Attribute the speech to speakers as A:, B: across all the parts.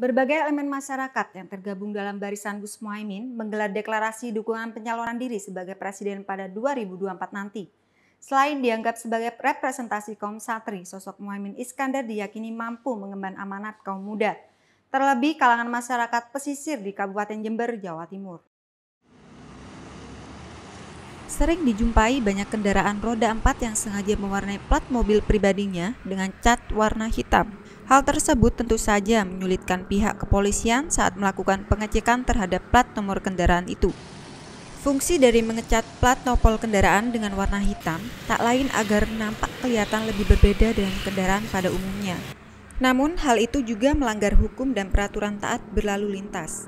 A: Berbagai elemen masyarakat yang tergabung dalam barisan Gus Muhaimin menggelar deklarasi dukungan penyaluran diri sebagai presiden pada 2024 nanti. Selain dianggap sebagai representasi kaum satri, sosok Muhaimin Iskandar diyakini mampu mengemban amanat kaum muda, terlebih kalangan masyarakat pesisir di Kabupaten Jember, Jawa Timur. Sering dijumpai banyak kendaraan roda empat yang sengaja mewarnai plat mobil pribadinya dengan cat warna hitam. Hal tersebut tentu saja menyulitkan pihak kepolisian saat melakukan pengecekan terhadap plat nomor kendaraan itu. Fungsi dari mengecat plat nopol kendaraan dengan warna hitam tak lain agar nampak kelihatan lebih berbeda dengan kendaraan pada umumnya. Namun hal itu juga melanggar hukum dan peraturan taat berlalu lintas.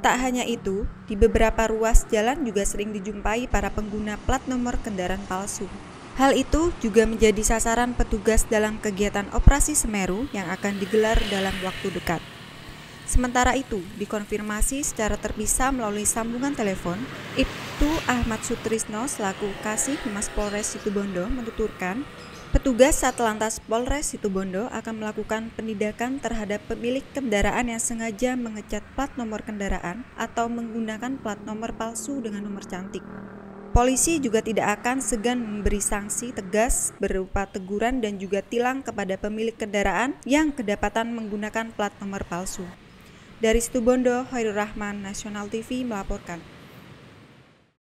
A: Tak hanya itu, di beberapa ruas jalan juga sering dijumpai para pengguna plat nomor kendaraan palsu. Hal itu juga menjadi sasaran petugas dalam kegiatan operasi Semeru yang akan digelar dalam waktu dekat. Sementara itu, dikonfirmasi secara terpisah melalui sambungan telepon, Ibtu Ahmad Sutrisno selaku Kasih Humas Polres Situbondo menuturkan Petugas Satlantas Polres Situbondo akan melakukan penindakan terhadap pemilik kendaraan yang sengaja mengecat plat nomor kendaraan atau menggunakan plat nomor palsu dengan nomor cantik. Polisi juga tidak akan segan memberi sanksi tegas berupa teguran dan juga tilang kepada pemilik kendaraan yang kedapatan menggunakan plat nomor palsu. Dari Situbondo, Hoirul Rahman, Nasional TV melaporkan.